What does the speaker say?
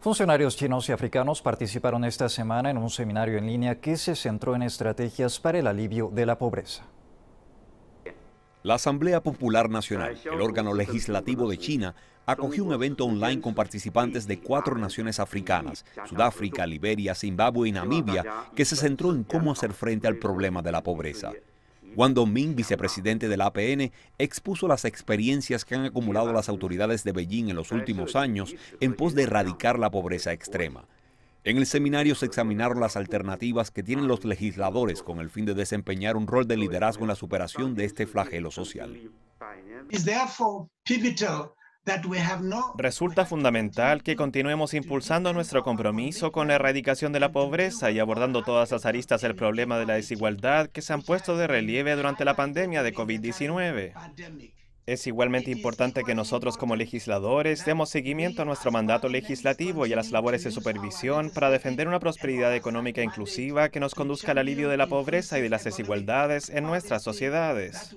Funcionarios chinos y africanos participaron esta semana en un seminario en línea que se centró en estrategias para el alivio de la pobreza. La Asamblea Popular Nacional, el órgano legislativo de China, acogió un evento online con participantes de cuatro naciones africanas, Sudáfrica, Liberia, Zimbabue y Namibia, que se centró en cómo hacer frente al problema de la pobreza cuando Ming, vicepresidente la APN, expuso las experiencias que han acumulado las autoridades de Beijing en los últimos años en pos de erradicar la pobreza extrema. En el seminario se examinaron las alternativas que tienen los legisladores con el fin de desempeñar un rol de liderazgo en la superación de este flagelo social. Resulta fundamental que continuemos impulsando nuestro compromiso con la erradicación de la pobreza y abordando todas las aristas del problema de la desigualdad que se han puesto de relieve durante la pandemia de COVID-19. Es igualmente importante que nosotros como legisladores demos seguimiento a nuestro mandato legislativo y a las labores de supervisión para defender una prosperidad económica inclusiva que nos conduzca al alivio de la pobreza y de las desigualdades en nuestras sociedades.